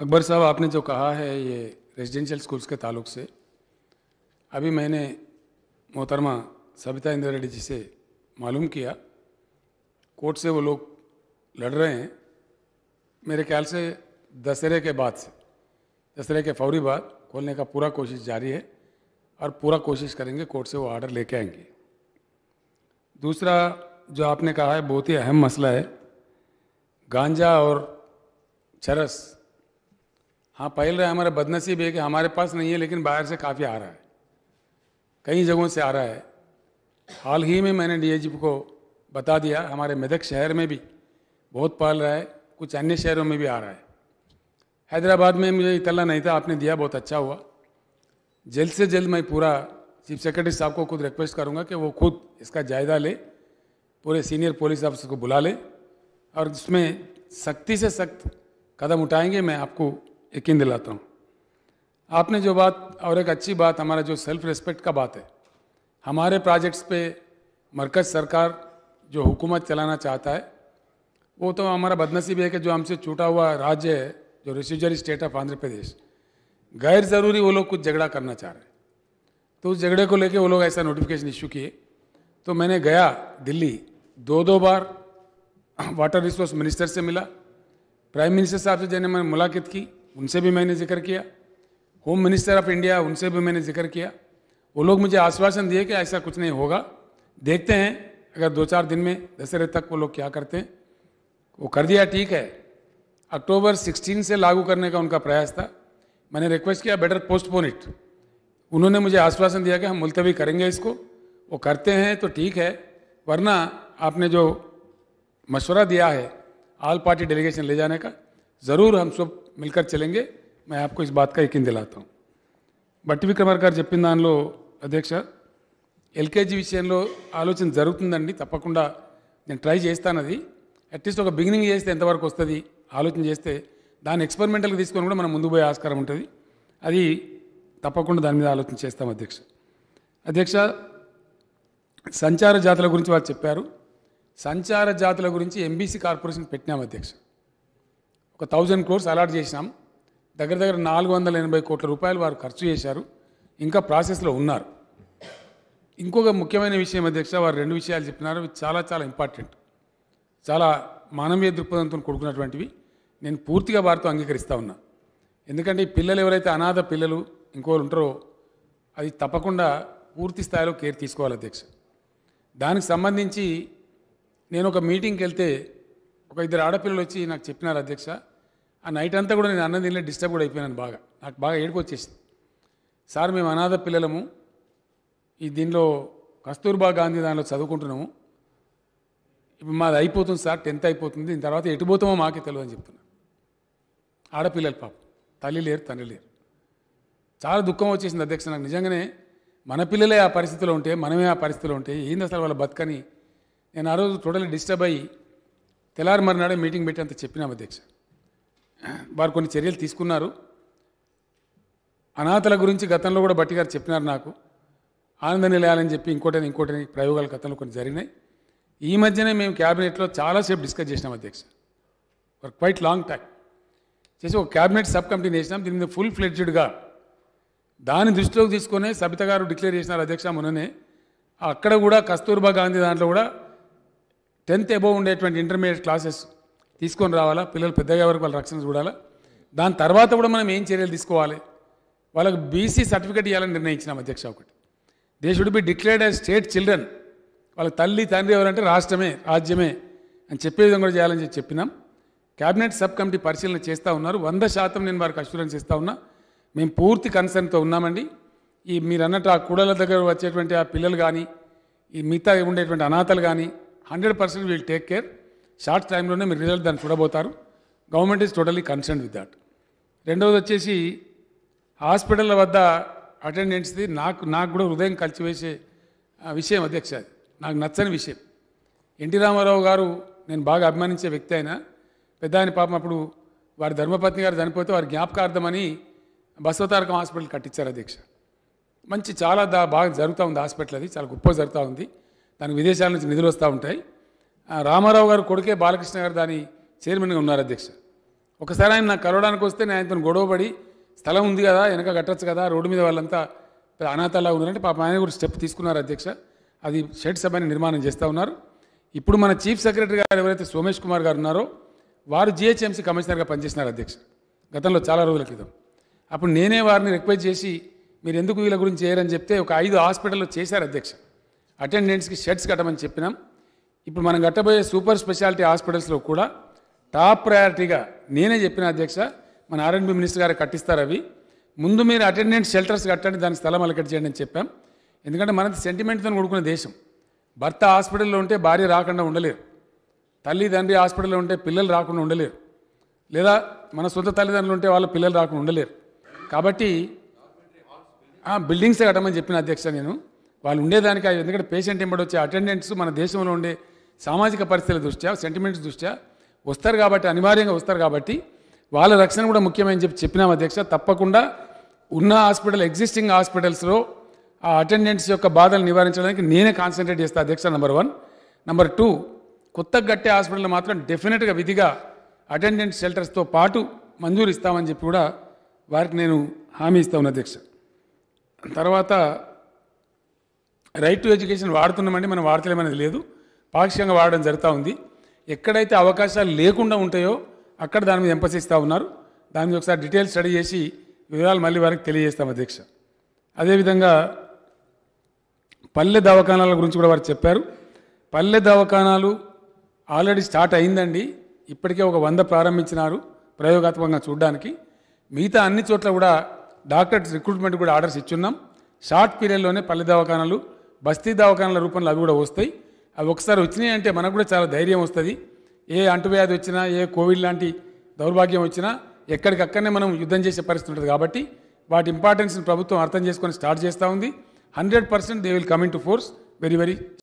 अकबर साहब आपने जो कहा है ये रेजिडेंशियल स्कूल्स के ताल्लुक से अभी मैंने मोहतरमा सविता इंदिरा रेड्डी जी से मालूम किया कोर्ट से वो लोग लड़ रहे हैं मेरे ख्याल से दशहरे के बाद से दशहरे के फौरी बाद खोलने का पूरा कोशिश जारी है और पूरा कोशिश करेंगे कोर्ट से वो ऑर्डर लेके आएंगे दूसरा जो आपने कहा है बहुत ही अहम मसला है गांजा और चरस हाँ पहल रहा है हमारा बदनसीब है कि हमारे पास नहीं है लेकिन बाहर से काफ़ी आ रहा है कई जगहों से आ रहा है हाल ही में मैंने डीएजी को बता दिया हमारे मेदक शहर में भी बहुत पाल रहा है कुछ अन्य शहरों में भी आ रहा है हैदराबाद में मुझे इतना नहीं था आपने दिया बहुत अच्छा हुआ जल्द से जल्द मैं पूरा चीफ सेक्रेटरी साहब को खुद रिक्वेस्ट करूंगा कि वो खुद इसका जायज़ा ले पूरे सीनियर पुलिस ऑफिसर को बुला ले और इसमें सख्ती से सख्त कदम उठाएंगे मैं आपको यकीन दिलाता हूँ आपने जो बात और एक अच्छी बात हमारा जो सेल्फ रिस्पेक्ट का बात है हमारे प्रोजेक्ट्स पे मरकज़ सरकार जो हुकूमत चलाना चाहता है वो तो हमारा बदनसीब है कि जो हमसे छूटा हुआ राज्य है जो residuary state of Andhra Pradesh गैर ज़रूरी वो लोग कुछ झगड़ा करना चाह रहे हैं तो उस झगड़े को लेकर वो लोग ऐसा नोटिफिकेशन इशू किए तो मैंने गया दिल्ली दो दो बार वाटर रिसोर्स मिनिस्टर से मिला प्राइम मिनिस्टर साहब से जिन्हें मैंने मुलाकात की उनसे भी मैंने जिक्र किया होम मिनिस्टर ऑफ इंडिया उनसे भी मैंने जिक्र किया वो लोग मुझे आश्वासन दिए कि ऐसा कुछ नहीं होगा देखते हैं अगर दो चार दिन में दशहरे तक वो लोग क्या करते हैं वो कर दिया ठीक है अक्टूबर 16 से लागू करने का उनका प्रयास था मैंने रिक्वेस्ट किया बेटर पोस्टपोन इट उन्होंने मुझे आश्वासन दिया कि हम मुलतवी करेंगे इसको वो करते हैं तो ठीक है वरना आपने जो मशवरा दिया है ऑल पार्टी डेलीगेशन ले जाने का ज़रूर हम सब మిల్కర్ చెలెంగే మే ఆప్కు ఇస్ బాత్ కాకిన్ యకీన్ బట్టి విక్రమార్ గారు చెప్పిన దానిలో అధ్యక్ష ఎల్కేజీ విషయంలో ఆలోచన జరుగుతుందండి తప్పకుండా నేను ట్రై చేస్తాను అది అట్లీస్ట్ ఒక బిగినింగ్ చేస్తే ఎంతవరకు వస్తుంది ఆలోచన చేస్తే దాన్ని ఎక్స్పెరిమెంటల్గా తీసుకొని కూడా మనం ముందు పోయే ఆస్కారం ఉంటుంది అది తప్పకుండా దాని మీద ఆలోచన చేస్తాం అధ్యక్ష అధ్యక్ష సంచార జాతుల గురించి వారు చెప్పారు సంచార జాతుల గురించి ఎంబీసీ కార్పొరేషన్ పెట్టినాం అధ్యక్ష ఒక థౌజండ్ క్రోర్స్ అలాట్ చేసినాం దగ్గర దగ్గర నాలుగు వందల ఎనభై కోట్ల రూపాయలు వారు ఖర్చు చేశారు ఇంకా ప్రాసెస్లో ఉన్నారు ఇంకొక ముఖ్యమైన విషయం అధ్యక్ష వారు రెండు విషయాలు చెప్పినారు చాలా చాలా ఇంపార్టెంట్ చాలా మానవీయ దృక్పథంతో కొడుకున్నటువంటివి నేను పూర్తిగా వారితో అంగీకరిస్తూ ఉన్నా ఎందుకంటే ఈ పిల్లలు ఎవరైతే అనాథ పిల్లలు ఇంకోరు ఉంటారో అది తప్పకుండా పూర్తి స్థాయిలో కేర్ తీసుకోవాలి అధ్యక్ష దానికి సంబంధించి నేను ఒక మీటింగ్కి వెళ్తే ఒక ఇద్దరు ఆడపిల్లలు వచ్చి నాకు చెప్పినారు అధ్యక్ష ఆ నైట్ అంతా కూడా నేను అన్నం తినలే డిస్టర్బ్ కూడా అయిపోయినాను బాగా నాకు బాగా ఏడుపు వచ్చేసింది సార్ మేము అనాథ పిల్లలము ఈ దీనిలో కస్తూర్బా గాంధీ దానిలో చదువుకుంటున్నాము ఇప్పుడు మాది అయిపోతుంది సార్ టెన్త్ అయిపోతుంది దీని తర్వాత ఎటు పోతామో మాకే తెలియదు అని చెప్తున్నాను ఆడపిల్లలు పాపం తల్లి లేరు తండ్రి లేరు చాలా దుఃఖం వచ్చేసింది అధ్యక్ష నాకు నిజంగానే మన పిల్లలే ఆ పరిస్థితిలో ఉంటే మనమే ఆ పరిస్థితిలో ఉంటే ఏంది అసలు వాళ్ళ బతుకని నేను ఆ రోజు టోటల్ డిస్టర్బ్ అయ్యి తెల్లారు మరునాడే మీటింగ్ పెట్టి అంత చెప్పినాం అధ్యక్ష వారు కొన్ని చర్యలు తీసుకున్నారు అనాథల గురించి గతంలో కూడా బట్టి గారు చెప్పినారు నాకు ఆనంద నిలయాలని చెప్పి ఇంకోటని ఇంకోటని ప్రయోగాలు గతంలో కొన్ని జరిగినాయి ఈ మధ్యనే మేము క్యాబినెట్లో చాలాసేపు డిస్కస్ చేసినాం అధ్యక్ష ఫర్ క్వైట్ లాంగ్ టైం చేసి ఒక క్యాబినెట్ సబ్ కమిటీ చేసినాం దీని మీద ఫుల్ ఫ్లెడ్జ్డ్గా దాన్ని దృష్టిలోకి తీసుకునే సబిత గారు డిక్లేర్ చేసినారు అధ్యక్ష మొన్ననే అక్కడ కూడా కస్తూర్బా గాంధీ దాంట్లో కూడా టెన్త్ అబోవ్ ఉండేటువంటి ఇంటర్మీడియట్ క్లాసెస్ తీసుకొని రావాలా పిల్లలు పెద్దగా వరకు వాళ్ళ రక్షణ చూడాలా దాని తర్వాత కూడా మనం ఏం చర్యలు తీసుకోవాలి వాళ్ళకు బీసీ సర్టిఫికేట్ ఇవ్వాలని నిర్ణయించినాం అధ్యక్ష ఒకటి they should be declared as state children వాళ్ళ తల్లి తండ్రి ఎవరంటే రాష్ట్రమే రాజ్యమే అని చెప్పే విధంగా కూడా చేయాలని చెప్పి చెప్పినాం క్యాబినెట్ సబ్ కమిటీ పరిశీలన చేస్తూ ఉన్నారు వంద శాతం నేను వారికి అష్యూరెన్స్ ఇస్తూ ఉన్నా మేము పూర్తి కన్సర్న్తో ఉన్నామండి ఈ మీరు అన్నట్టు ఆ కూడల దగ్గర వచ్చేటువంటి ఆ పిల్లలు కానీ ఈ మిగతా ఉండేటువంటి అనాథలు కానీ hundred percent will take care short టైంలోనే మీరు రిజల్ట్ దాన్ని చూడబోతారు government is totally concern with that రెండవది వచ్చేసి హాస్పిటల్ వద్ద అటెండెన్స్ది నాకు నాకు కూడా హృదయం కలిసివేసే విషయం అధ్యక్ష నాకు నచ్చని విషయం ఎన్టీ రామారావు గారు నేను బాగా అభిమానించే వ్యక్తి ఆయన పెద్ద ఆయన పాపం అప్పుడు వారి ధర్మపత్ని గారు చనిపోతే వారి జ్ఞాపకార్థమని బసవతారకం హాస్పిటల్ కట్టించారు అధ్యక్ష మంచి చాలా దా బాగా జరుగుతూ ఉంది హాస్పిటల్ అది చాలా గొప్ప జరుగుతూ ఉంది దానికి విదేశాల నుంచి నిధులు వస్తూ ఉంటాయి రామారావు గారు కొడుకే బాలకృష్ణ గారు దాని చైర్మన్గా ఉన్నారు అధ్యక్ష ఒకసారి ఆయన నాకు కలవడానికి వస్తే నేను ఆయనతో గొడవపడి స్థలం ఉంది కదా వెనక కట్టచ్చు కదా రోడ్డు మీద వాళ్ళంతా అనాథలా ఉన్నారంటే పాప ఆయన కూడా స్టెప్ తీసుకున్నారు అధ్యక్ష అది షెడ్ సభని నిర్మాణం చేస్తూ ఉన్నారు ఇప్పుడు మన చీఫ్ సెక్రటరీ గారు ఎవరైతే సోమేష్ కుమార్ గారు ఉన్నారో వారు జిహెచ్ఎంసీ కమిషనర్గా పనిచేసినారు అధ్యక్ష గతంలో చాలా రోజుల క్రితం అప్పుడు నేనే వారిని రిక్వెస్ట్ చేసి మీరు ఎందుకు వీళ్ళ గురించి చేయరని చెప్తే ఒక ఐదు హాస్పిటల్లో చేశారు అధ్యక్ష అటెండెంట్స్కి షెడ్స్ కట్టమని చెప్పినాం ఇప్పుడు మనం కట్టబోయే సూపర్ స్పెషాలిటీ హాస్పిటల్స్లో కూడా టాప్ ప్రయారిటీగా నేనే చెప్పిన అధ్యక్ష మన ఆర్ఎన్బి మినిస్టర్ గారు కట్టిస్తారు అవి ముందు మీరు అటెండెంట్ షెల్టర్స్ కట్టండి దాని స్థలం అలకట్ చేయండి అని చెప్పాం ఎందుకంటే మనది సెంటిమెంట్తో కూడుకున్న దేశం భర్త హాస్పిటల్లో ఉంటే భార్య రాకుండా ఉండలేరు తల్లిదండ్రి హాస్పిటల్లో ఉంటే పిల్లలు రాకుండా ఉండలేరు లేదా మన సొంత తల్లిదండ్రులు ఉంటే వాళ్ళ పిల్లలు రాకుండా ఉండలేరు కాబట్టి బిల్డింగ్సే కట్టమని చెప్పిన అధ్యక్ష నేను వాళ్ళు ఉండేదానికి ఎందుకంటే పేషెంట్ ఎంబడి వచ్చే అటెండెంట్స్ మన దేశంలో ఉండే సామాజిక పరిస్థితుల దృష్ట్యా సెంటిమెంట్స్ దృష్ట్యా వస్తారు కాబట్టి అనివార్యంగా వస్తారు కాబట్టి వాళ్ళ రక్షణ కూడా ముఖ్యమని చెప్పి చెప్పినాం అధ్యక్ష తప్పకుండా ఉన్న హాస్పిటల్ ఎగ్జిస్టింగ్ హాస్పిటల్స్లో ఆ అటెండెంట్స్ యొక్క బాధలు నివారించడానికి నేనే కాన్సన్ట్రేట్ చేస్తా అధ్యక్ష నెంబర్ వన్ నెంబర్ టూ కొత్త గట్టే హాస్పిటల్ మాత్రం డెఫినెట్గా విధిగా అటెండెంట్ షెల్టర్స్తో పాటు మంజూరు ఇస్తామని చెప్పి కూడా వారికి నేను హామీ ఇస్తా ఉన్న అధ్యక్ష తర్వాత రైట్ టు ఎడ్యుకేషన్ వాడుతున్నామండి మనం వాడతలేమనేది లేదు పాక్షికంగా వాడడం జరుగుతూ ఉంది ఎక్కడైతే అవకాశాలు లేకుండా ఉంటాయో అక్కడ దాని మీద ఎంపసిస్తూ ఉన్నారు దాని మీద ఒకసారి డీటెయిల్ స్టడీ చేసి వివరాలు మళ్ళీ వారికి తెలియజేస్తాం అధ్యక్ష అదేవిధంగా పల్లె దవాఖానాల గురించి కూడా వారు చెప్పారు పల్లె దవాఖానాలు ఆల్రెడీ స్టార్ట్ అయిందండి ఇప్పటికే ఒక వంద ప్రారంభించినారు ప్రయోగాత్మకంగా చూడడానికి మిగతా అన్ని చోట్ల కూడా డాక్టర్స్ రిక్రూట్మెంట్ కూడా ఆర్డర్స్ ఇచ్చున్నాం షార్ట్ పీరియడ్లోనే పల్లె దవాఖానాలు బస్తీ దవాఖానల రూపంలో అవి కూడా వస్తాయి అవి ఒకసారి వచ్చినాయి అంటే మనకు కూడా చాలా ధైర్యం వస్తుంది ఏ అంటువ్యాధి వచ్చినా ఏ కోవిడ్ లాంటి దౌర్భాగ్యం వచ్చినా ఎక్కడికక్కడనే మనం యుద్ధం చేసే పరిస్థితి ఉంటుంది కాబట్టి వాటి ఇంపార్టెన్స్ని ప్రభుత్వం అర్థం చేసుకొని స్టార్ట్ చేస్తూ ఉంది hundred percent they will coming to force very very